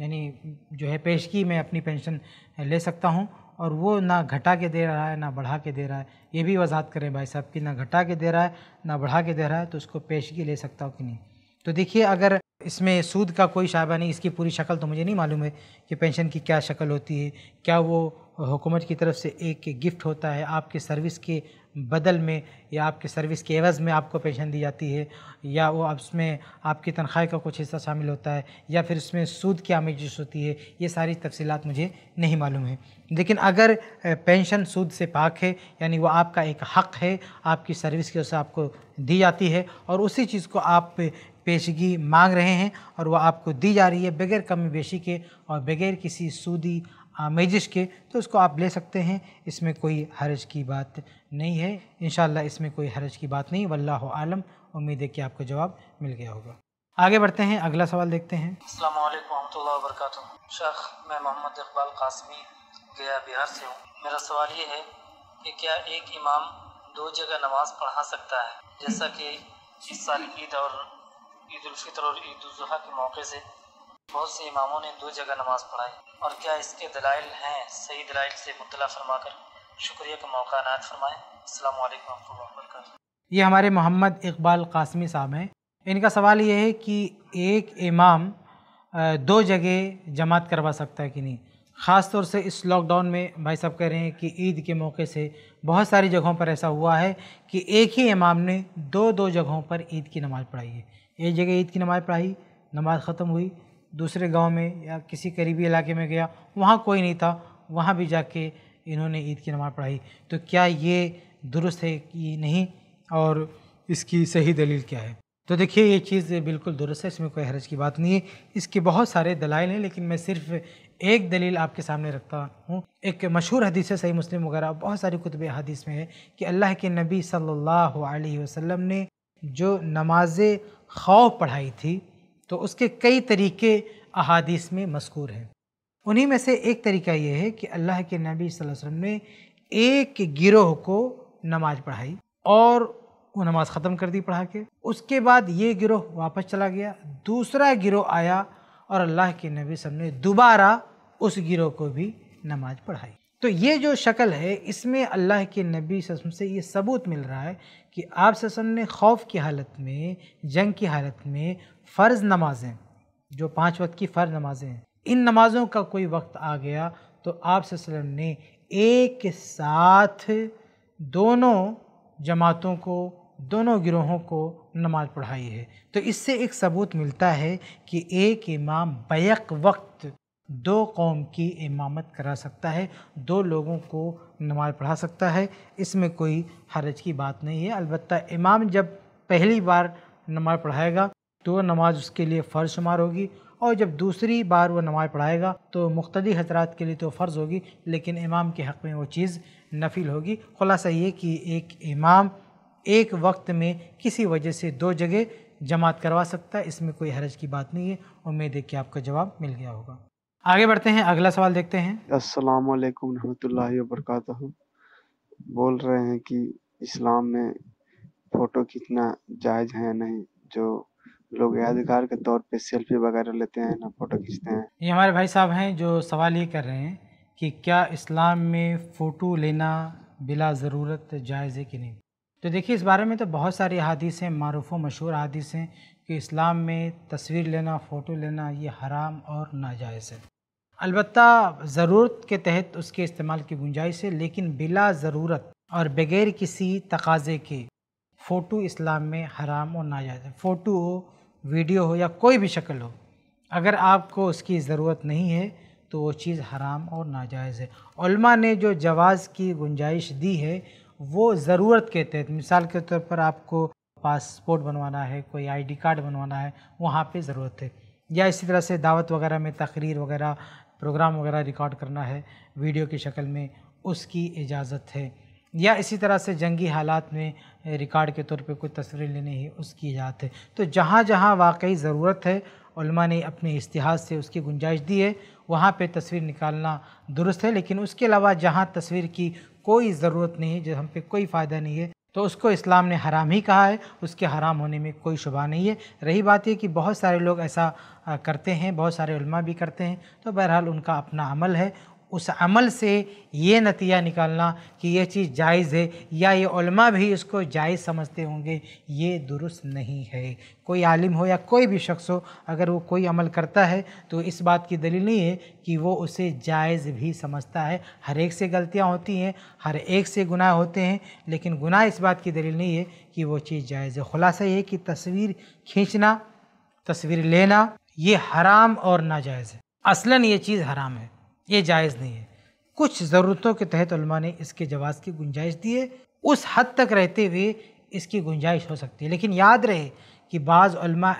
यानी जो है पेशगी में अपनी पेंशन ले सकता हूँ और वो ना घटा के दे रहा है ना बढ़ा के दे रहा है ये भी वजाहत करें भाई साहब कि ना घटा के दे रहा है ना बढ़ा के दे रहा है तो उसको पेशगी ले सकता हूँ कि नहीं तो देखिए अगर इसमें सूद का कोई शाबा नहीं इसकी पूरी शक्ल तो मुझे नहीं मालूम है कि पेंशन की क्या शक्ल होती है क्या वो हुकूमत की तरफ से एक गिफ्ट होता है आपके सर्विस के बदल में या आपके सर्विस के एवज़ में आपको पेंशन दी जाती है या वो उसमें आपकी तनख्वाह का कुछ हिस्सा शामिल होता है या फिर उसमें सूद की आमेजिश होती है ये सारी तफसीलात मुझे नहीं मालूम है लेकिन अगर पेंशन सूद से पाक है यानी वो आपका एक हक़ है आपकी सर्विस की उससे आपको दी जाती है और उसी चीज़ को आप पेशगी मांग रहे हैं और वह आपको दी जा रही है बगैर कमी बेशी के और बगैर किसी सूदी आमेजिश के तो उसको आप ले सकते हैं इसमें कोई हरज की बात नहीं है इन इसमें कोई हरज की बात नहीं वल्ला आलम उम्मीद है कि आपको जवाब मिल गया होगा आगे बढ़ते हैं अगला सवाल देखते हैं शेख मैं मोहम्मद इकबाल कासमी गया बिहार से हूँ मेरा सवाल ये है कि क्या एक इमाम दो जगह नमाज पढ़ा सकता है जैसा कि इस साल ईद और ईद और ईद उजहा के मौके से बहुत से इमामों ने दो जगह नमाज पढ़ाई और क्या इसके दलाइल हैं सही दलाइल से मुतला फरमा कर शुक्रिया का मौका नायत फरमाएँ असल ये हमारे मोहम्मद इकबाल कासमी साहब हैं इनका सवाल ये है कि एक इमाम दो जगह जमात करवा सकता है कि नहीं ख़ास तौर से इस लॉकडाउन में भाई साहब कह रहे हैं कि ईद के मौके से बहुत सारी जगहों पर ऐसा हुआ है कि एक ही इमाम ने दो दो जगहों पर ईद की नमाज़ पढ़ाई है एक जगह ईद की नमाज़ पढ़ाई नमाज़ ख़त्म हुई दूसरे गांव में या किसी करीबी इलाके में गया वहाँ कोई नहीं था वहाँ भी जाके इन्होंने ईद की नमाज़ पढ़ाई तो क्या ये दुरुस्त है कि नहीं और इसकी सही दलील क्या है तो देखिए ये चीज़ बिल्कुल दुरुस्त है इसमें कोई हरज की बात नहीं है इसके बहुत सारे दलाइल हैं लेकिन मैं सिर्फ एक दलील आपके सामने रखता हूँ एक मशहूर हदीस है सही मुस्लिम वगैरह बहुत सारी कुतब हदीस में है कि अल्लाह के नबी सल्लल्लाहु अलैहि वसल्लम ने जो नमाज खौफ पढ़ाई थी तो उसके कई तरीके अहादीस में मशहूर हैं उन्हीं में से एक तरीका यह है कि अल्लाह के नबी वसल्लम ने एक गिरोह को नमाज पढ़ाई और वो नमाज ख़त्म कर दी पढ़ा के उसके बाद ये गिरोह वापस चला गया दूसरा गिरोह आया और अल्लाह के नबी सब ने दोबारा उस गिरोह को भी नमाज पढ़ाई तो ये जो शक्ल है इसमें अल्लाह के नबी ससम से ये सबूत मिल रहा है कि आप ससम ने खौफ की हालत में जंग की हालत में फ़र्ज़ नमाजें जो पाँच वक्त की फ़र्ज़ नमाजें हैं इन नमाज़ों का कोई वक्त आ गया तो आप ससम ने एक साथ दोनों जमातों को दोनों गिरोहों को नमाज पढ़ाई है तो इससे एक सबूत मिलता है कि एक इमाम बैक वक्त दो कौम की इमामत करा सकता है दो लोगों को नमाज पढ़ा सकता है इसमें कोई हरज की बात नहीं है अलबत् इमाम जब पहली बार नमाज पढ़ाएगा तो नमाज उसके लिए फ़र्ज शुमार होगी और जब दूसरी बार वह नमाज़ पढ़ाएगा तो मुख्तली हजरात के लिए तो फ़र्ज़ होगी लेकिन इमाम के हक़ में वो चीज़ नफिल होगी खुलासा ये कि एक इमाम एक वक्त में किसी वजह से दो जगह जमात करवा सकता है इसमें कोई हरज की बात नहीं है उम्मीद है कि आपका जवाब मिल गया होगा आगे बढ़ते हैं अगला सवाल देखते हैं अस्सलाम वालेकुम रहमतुल्लाहि बरकातहू बोल रहे हैं कि इस्लाम में फ़ोटो खींचना जायज़ है या नहीं जो लोग यादगार के तौर पे सेल्फी वगैरह लेते हैं ना फ़ोटो खींचते हैं ये हमारे भाई साहब हैं जो सवाल ये कर रहे हैं कि क्या इस्लाम में फ़ोटो लेना बिला ज़रूरत जायज़ है कि नहीं तो देखिए इस बारे में तो बहुत सारी अहादीस हैं मरूफ मशहूर अहादीस हैं कि इस्लाम में तस्वीर लेना फ़ोटो लेना ये हराम और नाजायज़ है अलबत् ज़रूरत के तहत उसके इस्तेमाल की गुंजाइश है लेकिन बिला ज़रूरत और बग़ैर किसी तकाजे के फ़ोटो इस्लाम में हराम और नाजायज़ है फ़ोटो हो वीडियो हो या कोई भी शक्ल हो अगर आपको उसकी ज़रूरत नहीं है तो वो चीज़ हराम और नाजायज़ है ने जो जवाज़ की गुंजाइश दी है वो ज़रूरत के तहत मिसाल के तौर पर आपको पासपोर्ट बनवाना है कोई आईडी कार्ड बनवाना है वहाँ पे ज़रूरत है या इसी तरह से दावत वगैरह में तकरीर वगैरह प्रोग्राम वगैरह रिकॉर्ड करना है वीडियो की शक्ल में उसकी इजाज़त है या इसी तरह से जंगी हालात में रिकॉर्ड के तौर पे कोई तस्वीरें लेने ही उसकी इजाज़त है तो जहाँ जहाँ वाकई ज़रूरत है उलमा ने अपने इश्तहाज से उसकी गुंजाइश दी है वहाँ पे तस्वीर निकालना दुरुस्त है लेकिन उसके अलावा जहाँ तस्वीर की कोई ज़रूरत नहीं है जो हम पे कोई फ़ायदा नहीं है तो उसको इस्लाम ने हराम ही कहा है उसके हराम होने में कोई शुबा नहीं है रही बात यह कि बहुत सारे लोग ऐसा करते हैं बहुत सारे उलमा भी करते हैं तो बहरहाल उनका अपना अमल है उस अमल से ये नतीजा निकालना कि ये चीज़ जायज़ है या ये उल्मा भी इसको जायज़ समझते होंगे ये दुरुस्त नहीं है कोई आलिम हो या कोई भी शख्स हो अगर वो कोई अमल करता है तो इस बात की दलील नहीं है कि वो उसे जायज़ भी समझता है हर एक से गलतियाँ होती हैं हर एक से गुनाह होते हैं लेकिन गुनाह इस बात की दलील नहीं है कि वो चीज़ जायज़ है खुलासा ये कि तस्वीर खींचना तस्वीर लेना ये हराम और नाजायज़ है असलन ये चीज़ हराम है ये जायज़ नहीं है कुछ ज़रूरतों के तहत उलमा ने इसके जवाज़ की गुंजाइश दी है उस हद तक रहते हुए इसकी गुंजाइश हो सकती है लेकिन याद रहे कि बाज़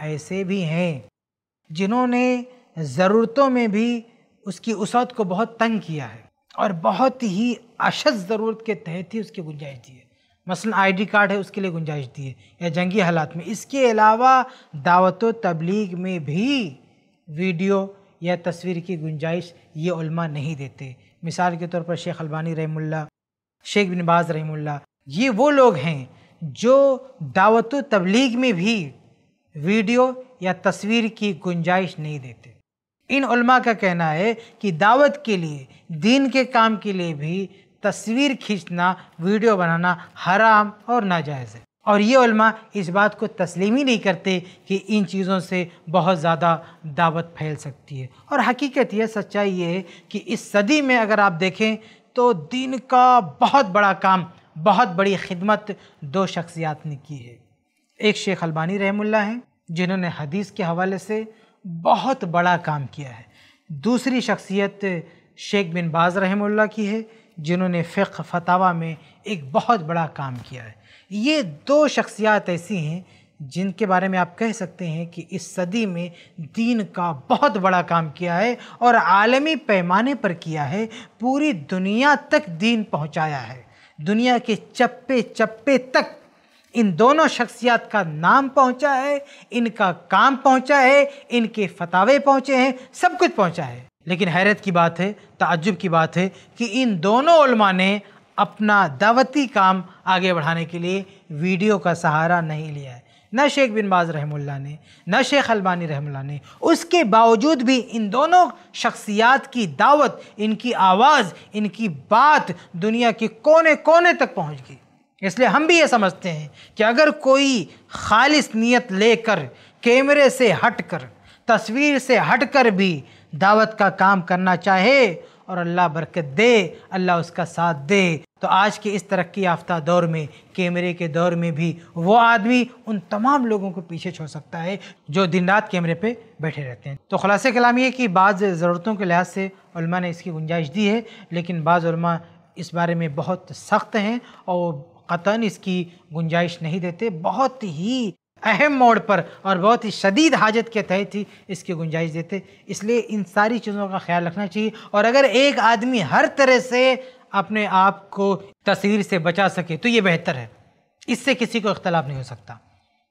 ऐसे भी हैं जिन्होंने ज़रूरतों में भी उसकी उसत को बहुत तंग किया है और बहुत ही अशद ज़रूरत के तहत ही उसकी गुंजाइश दी है आई डी कार्ड है उसके लिए गुंजाइश दी है या जंगी हालात में इसके अलावा दावत तबलीग में भी वीडियो या तस्वीर की गुंजाइश ये उल्मा नहीं देते मिसाल के तौर पर शेख अलबानी रहमुल्ला शेख बिन बाज रहमुल्ला ये वो लोग हैं जो दावत तबलीग में भी वीडियो या तस्वीर की गुंजाइश नहीं देते इन उल्मा का कहना है कि दावत के लिए दीन के काम के लिए भी तस्वीर खींचना वीडियो बनाना हराम और नाजायज़ है और ये इस बात को तस्लीम ही नहीं करते कि इन चीज़ों से बहुत ज़्यादा दावत फैल सकती है और हकीकत यह सच्चाई ये है कि इस सदी में अगर आप देखें तो दिन का बहुत बड़ा काम बहुत बड़ी खिदमत दो शख्सियात ने की है एक शेख अलबानी रहमुल्ला हैं जिन्होंने हदीस के हवाले से बहुत बड़ा काम किया है दूसरी शख्सियत शेख बिन बाज़ रहमुल्ला की है जिन्होंने फ़िक फतावा में एक बहुत बड़ा काम किया है ये दो शख्सियात ऐसी हैं जिनके बारे में आप कह सकते हैं कि इस सदी में दीन का बहुत बड़ा काम किया है और आलमी पैमाने पर किया है पूरी दुनिया तक दीन पहुंचाया है दुनिया के चप्पे चप्पे तक इन दोनों शख्सियात का नाम पहुंचा है इनका काम पहुंचा है इनके फतावे पहुंचे हैं सब कुछ पहुंचा है लेकिन हैरत की बात है ताज्जुब की बात है कि इन दोनों ने अपना दावती काम आगे बढ़ाने के लिए वीडियो का सहारा नहीं लिया है न शेख बिन बाज रहमुल्ला ने न शेख अलबानी रहमुल्ला ने उसके बावजूद भी इन दोनों शख्सियात की दावत इनकी आवाज़ इनकी बात दुनिया के कोने कोने तक पहुँच गई इसलिए हम भी ये समझते हैं कि अगर कोई खालिस नीयत लेकर कैमरे से हट कर तस्वीर से हट कर भी दावत का काम करना चाहे और अल्लाह बरकत दे अल्लाह उसका साथ दे तो आज के इस तरक्की याफ्ता दौर में कैमरे के दौर में भी वो आदमी उन तमाम लोगों को पीछे छोड़ सकता है जो दिन रात कैमरे पे बैठे रहते हैं तो खुलासे कलाम ये कि बाज़ ज़रूरतों के लिहाज से ने इसकी गुंजाइश दी है लेकिन बाज़ इस बारे में बहुत सख्त हैं और क़तन इसकी गुंजाइश नहीं देते बहुत ही अहम मोड़ पर और बहुत ही शदीद हाजत के तहत ही इसकी गुंजाइश देते इसलिए इन सारी चीज़ों का ख्याल रखना चाहिए और अगर एक आदमी हर तरह से अपने आप को तस्वीर से बचा सके तो ये बेहतर है इससे किसी को इख्तलाफ नहीं हो सकता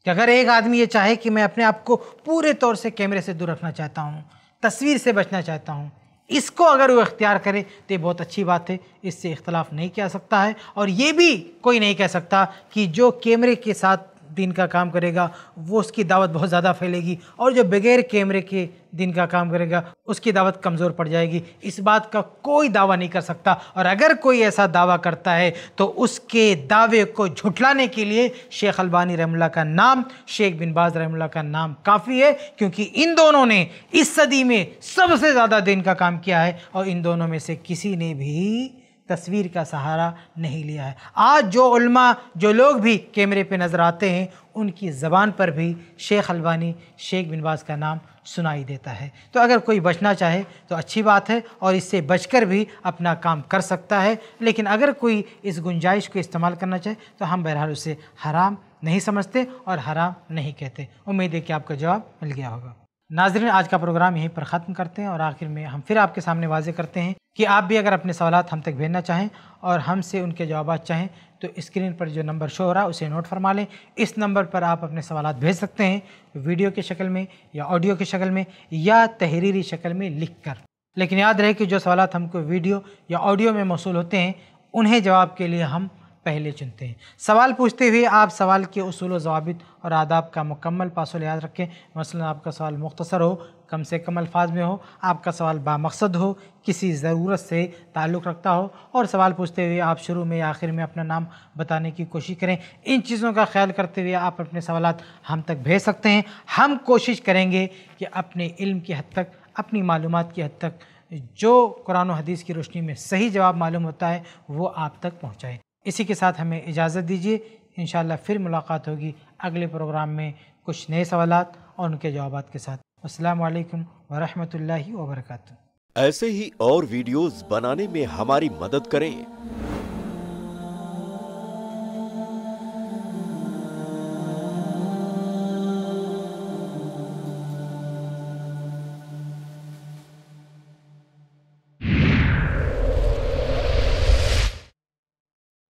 कि अगर एक आदमी ये चाहे कि मैं अपने आप को पूरे तौर से कैमरे से दूर रखना चाहता हूँ तस्वीर से बचना चाहता हूँ इसको अगर वो इख्तियार करे तो ये बहुत अच्छी बात है इससे इख्तलाफ नहीं किया सकता है और ये भी कोई नहीं कह सकता कि जो कैमरे के साथ दिन का काम करेगा वो उसकी दावत बहुत ज़्यादा फैलेगी और जो बगैर कैमरे के दिन का काम करेगा उसकी दावत कमज़ोर पड़ जाएगी इस बात का कोई दावा नहीं कर सकता और अगर कोई ऐसा दावा करता है तो उसके दावे को झुठलाने के लिए शेख अलबानी रहमला का नाम शेख बिन बाज रहमला का नाम काफ़ी है क्योंकि इन दोनों ने इस सदी में सबसे ज़्यादा दिन का काम किया है और इन दोनों में से किसी ने भी तस्वीर का सहारा नहीं लिया है आज जो उल्मा जो लोग भी कैमरे पे नज़र आते हैं उनकी ज़बान पर भी शेख अलबानी शेख बिनवास का नाम सुनाई देता है तो अगर कोई बचना चाहे तो अच्छी बात है और इससे बचकर भी अपना काम कर सकता है लेकिन अगर कोई इस गुंजाइश को इस्तेमाल करना चाहे तो हम बहरहाल उसे हराम नहीं समझते और हराम नहीं कहते उम्मीद है कि आपका जवाब मिल गया होगा नाजरन आज का प्रोग्राम यहीं पर ख़त्म करते हैं और आखिर में हम फिर आपके सामने वाजे करते हैं कि आप भी अगर अपने सवाल हम तक भेजना चाहें और हमसे उनके जवाब चाहें तो स्क्रीन पर जो नंबर शो हो रहा है उसे नोट फरमा लें इस नंबर पर आप अपने सवाल भेज सकते हैं वीडियो की शक्ल में या ऑडियो की शक्ल में या तहरीरी शक्ल में लिख कर लेकिन याद रहे कि जो सवाल हमको वीडियो या ऑडियो में मौसू होते हैं उन्हें जवाब के लिए हम पहले चुनते हैं सवाल पूछते हुए आप सवाल के असूल जवाब और आदाब का मुकम्मल पासो लिहाज रखें मसला आपका सवाल मुख्तसर हो कम से कम अल्फाज में हो आपका सवाल बामकसद हो किसी ज़रूरत से ताल्लुक़ रखता हो और सवाल पूछते हुए आप शुरू में या आखिर में अपना नाम बताने की कोशिश करें इन चीज़ों का ख्याल करते हुए आप अपने सवाल हम तक भेज सकते हैं हम कोशिश करेंगे कि अपने इल्म की हद तक अपनी मालूम की हद तक जो कुरान हदीस की रोशनी में सही जवाब मालूम होता है वो आप तक पहुँचाएँ इसी के साथ हमें इजाज़त दीजिए इन फिर मुलाकात होगी अगले प्रोग्राम में कुछ नए सवाल और उनके जवाब के साथ अल्लाम वरहमल वर्क ऐसे ही और वीडियोस बनाने में हमारी मदद करें